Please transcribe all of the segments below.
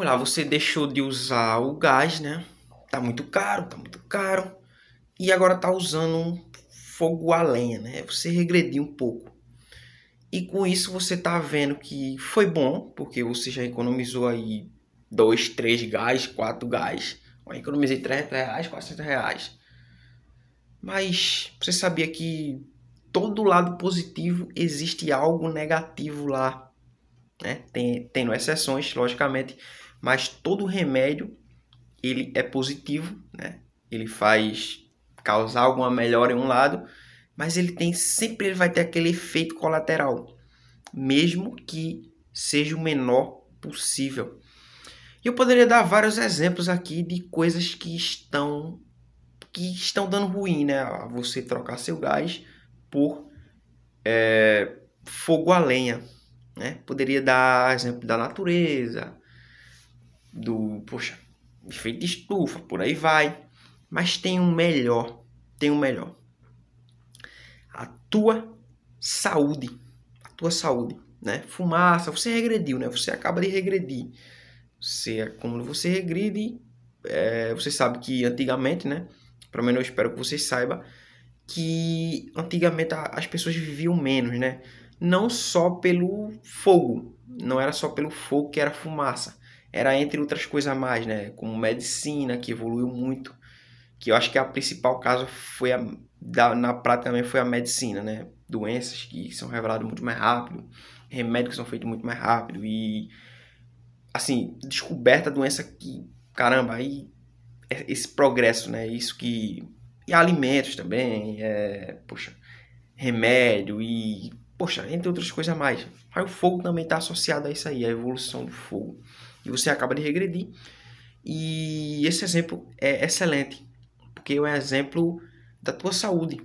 vamos lá, você deixou de usar o gás, né? Tá muito caro, tá muito caro. E agora tá usando fogo a lenha, né? É você regrediu um pouco. E com isso você tá vendo que foi bom, porque você já economizou aí dois, três gás, quatro gás. Eu economizei 300 reais, 400 reais. Mas você sabia que todo lado positivo existe algo negativo lá, né? Tem, tendo exceções, logicamente, mas todo remédio ele é positivo, né? Ele faz causar alguma melhora em um lado, mas ele tem sempre ele vai ter aquele efeito colateral, mesmo que seja o menor possível. E eu poderia dar vários exemplos aqui de coisas que estão que estão dando ruim, né? Você trocar seu gás por é, fogo a lenha, né? Poderia dar exemplo da natureza, do, poxa, efeito estufa, por aí vai. Mas tem um melhor, tem um melhor. A tua saúde, a tua saúde, né? Fumaça, você regrediu, né? Você acaba de regredir. Você, quando você regride, é, você sabe que antigamente, né? Pelo menos eu espero que você saiba que antigamente as pessoas viviam menos, né? Não só pelo fogo, não era só pelo fogo que era fumaça, era entre outras coisas a mais, né? Como medicina, que evoluiu muito, que eu acho que a principal causa foi a, da, na prática também foi a medicina, né? Doenças que são reveladas muito mais rápido, remédios que são feitos muito mais rápido e assim, descoberta a doença que, caramba, aí é esse progresso, né? Isso que e alimentos também, é, poxa, remédio e Poxa, entre outras coisas a mais. Aí o fogo também está associado a isso aí, a evolução do fogo. E você acaba de regredir. E esse exemplo é excelente, porque é um exemplo da tua saúde.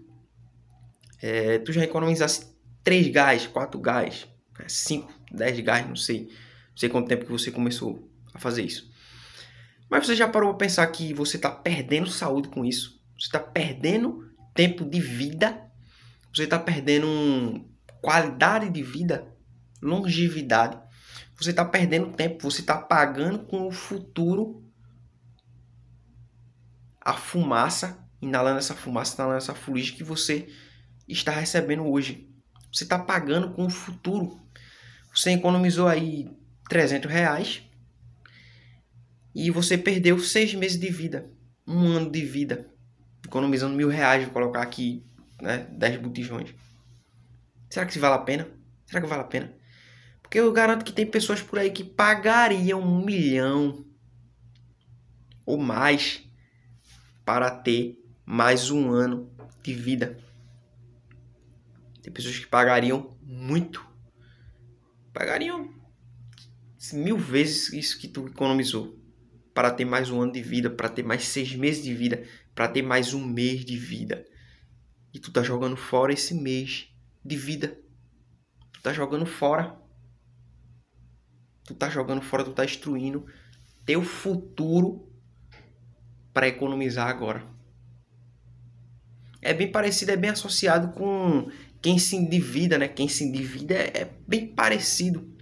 É, tu já economizasse 3 gás, 4 gás, 5, né, 10 gás, não sei. Não sei quanto tempo que você começou a fazer isso. Mas você já parou para pensar que você está perdendo saúde com isso? Você está perdendo tempo de vida? Você está perdendo um qualidade de vida, longevidade. Você está perdendo tempo, você está pagando com o futuro a fumaça, inalando essa fumaça, inalando essa fuligem que você está recebendo hoje. Você está pagando com o futuro. Você economizou aí 300 reais e você perdeu seis meses de vida, um ano de vida, economizando mil reais, vou colocar aqui né, 10 botijões. Será que vale a pena? Será que vale a pena? Porque eu garanto que tem pessoas por aí que pagariam um milhão ou mais para ter mais um ano de vida. Tem pessoas que pagariam muito. Pagariam mil vezes isso que tu economizou para ter mais um ano de vida, para ter mais seis meses de vida, para ter mais um mês de vida. E tu tá jogando fora esse mês de vida. Tu tá jogando fora. Tu tá jogando fora, tu tá destruindo teu futuro para economizar agora. É bem parecido, é bem associado com quem se endivida, né? Quem se endivida é, é bem parecido.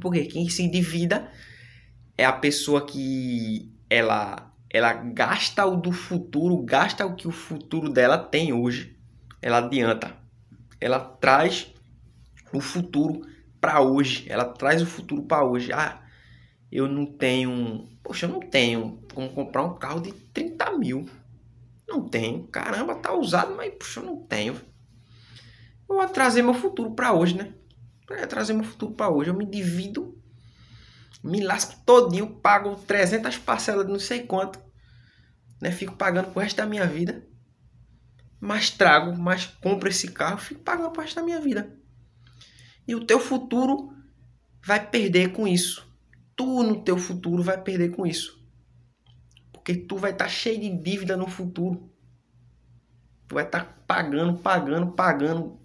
Porque quem se endivida é a pessoa que ela ela gasta o do futuro, gasta o que o futuro dela tem hoje. Ela adianta ela traz o futuro para hoje. Ela traz o futuro para hoje. Ah, eu não tenho. Poxa, eu não tenho como comprar um carro de 30 mil. Não tenho. Caramba, tá usado, mas poxa, eu não tenho. Eu vou trazer meu futuro para hoje, né? Eu vou trazer meu futuro para hoje. Eu me divido, me lasco todinho, pago 300 parcelas de não sei quanto. Né? Fico pagando pro resto da minha vida mas trago, mas compro esse carro, fico pagando parte da minha vida. E o teu futuro vai perder com isso. Tu no teu futuro vai perder com isso. Porque tu vai estar tá cheio de dívida no futuro. Tu vai estar tá pagando, pagando, pagando.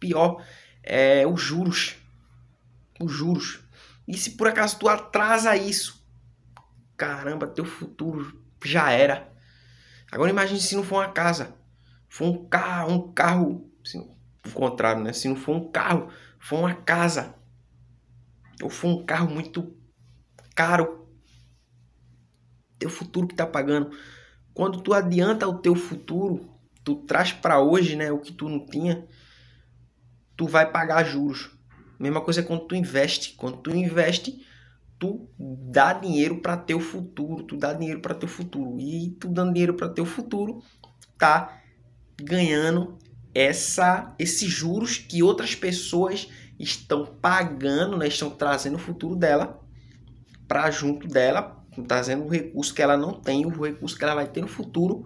Pior é os juros. Os juros. E se por acaso tu atrasa isso, caramba, teu futuro já era. Agora imagine se não for uma casa for um carro, um carro, assim, o contrário, né? Se assim, não for um carro, for uma casa, ou for um carro muito caro, teu futuro que tá pagando. Quando tu adianta o teu futuro, tu traz para hoje, né, o que tu não tinha, tu vai pagar juros. Mesma coisa é quando tu investe, quando tu investe, tu dá dinheiro para teu futuro, tu dá dinheiro para teu futuro. E tu dando dinheiro para teu futuro, tá ganhando essa esses juros que outras pessoas estão pagando, né, estão trazendo o futuro dela para junto dela, trazendo o recurso que ela não tem, o recurso que ela vai ter no futuro,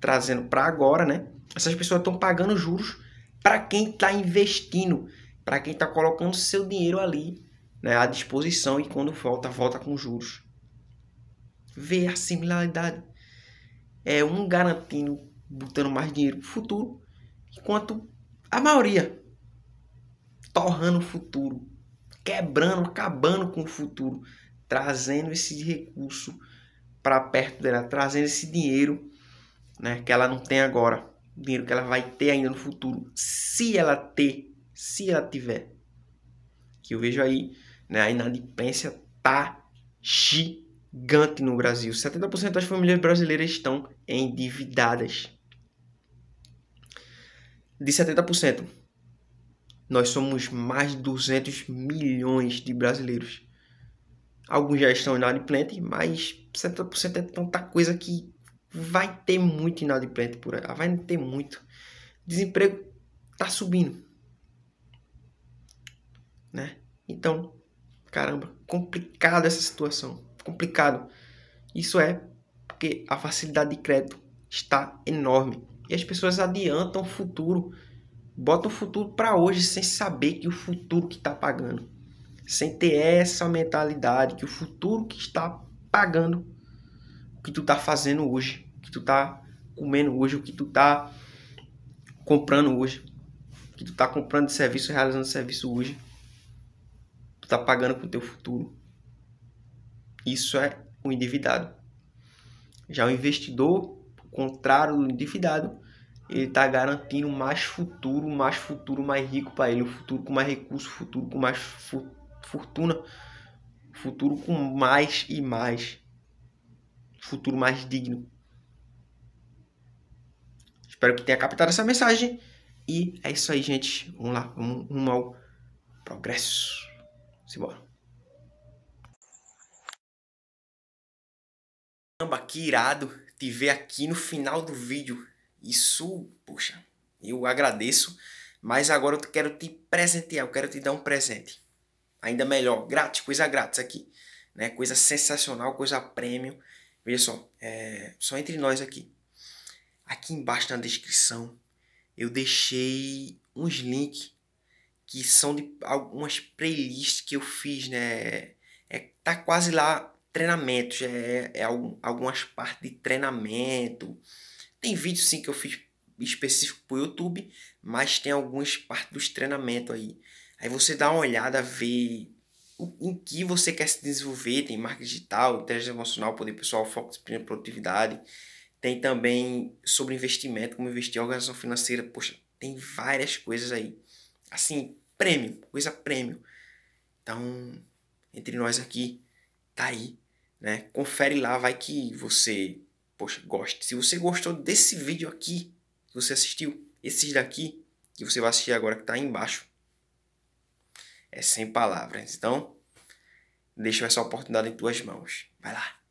trazendo para agora, né? Essas pessoas estão pagando juros para quem está investindo, para quem está colocando seu dinheiro ali, né, à disposição e quando volta, volta com juros. Vê a similaridade. É um garantindo botando mais dinheiro pro futuro, enquanto a maioria torrando o futuro, quebrando, acabando com o futuro, trazendo esse recurso para perto dela, trazendo esse dinheiro, né, que ela não tem agora, dinheiro que ela vai ter ainda no futuro, se ela ter, se ela tiver. Que eu vejo aí, né, a inadimplência tá gigante no Brasil. 70% das famílias brasileiras estão endividadas de 70%. Nós somos mais de 200 milhões de brasileiros. Alguns já estão inadimplentes, mas 70% é tanta coisa que vai ter muito inadimplente por aí. Vai ter muito. Desemprego tá subindo. Né? Então, caramba, complicado essa situação. Complicado. Isso é porque a facilidade de crédito está enorme. E as pessoas adiantam o futuro, botam o futuro para hoje sem saber que o futuro que está pagando, sem ter essa mentalidade que o futuro que está pagando o que tu tá fazendo hoje, o que tu tá comendo hoje, o que tu tá comprando hoje, o que tu tá comprando de serviço, realizando serviço hoje. Tu tá pagando com o teu futuro. Isso é o endividado. Já o investidor contrário do endividado, ele está garantindo mais futuro, mais futuro mais rico para ele, o futuro com mais recursos, futuro com mais fu fortuna, futuro com mais e mais, futuro mais digno. Espero que tenha captado essa mensagem. E é isso aí, gente. Vamos lá, vamos rumo ao progresso. Simbora. Caramba, que irado te ver aqui no final do vídeo. Isso, puxa, eu agradeço, mas agora eu quero te presentear, eu quero te dar um presente. Ainda melhor, grátis, coisa grátis aqui. Né? Coisa sensacional, coisa prêmio. Veja só, é, só entre nós aqui. Aqui embaixo na descrição eu deixei uns links que são de algumas playlists que eu fiz, né? É, tá quase lá treinamentos, é, é algum, algumas partes de treinamento. Tem vídeo sim que eu fiz específico para o YouTube, mas tem algumas partes dos treinamentos aí. Aí você dá uma olhada, vê em que você quer se desenvolver. Tem marca digital, inteligência emocional, poder pessoal, foco, disciplina, produtividade. Tem também sobre investimento, como investir em organização financeira. Poxa, tem várias coisas aí. Assim, prêmio, coisa prêmio. Então, entre nós aqui, tá aí né? Confere lá, vai que você poxa, goste. Se você gostou desse vídeo aqui que você assistiu, esses daqui que você vai assistir agora que está aí embaixo, é sem palavras. Então, deixa essa oportunidade em tuas mãos. Vai lá.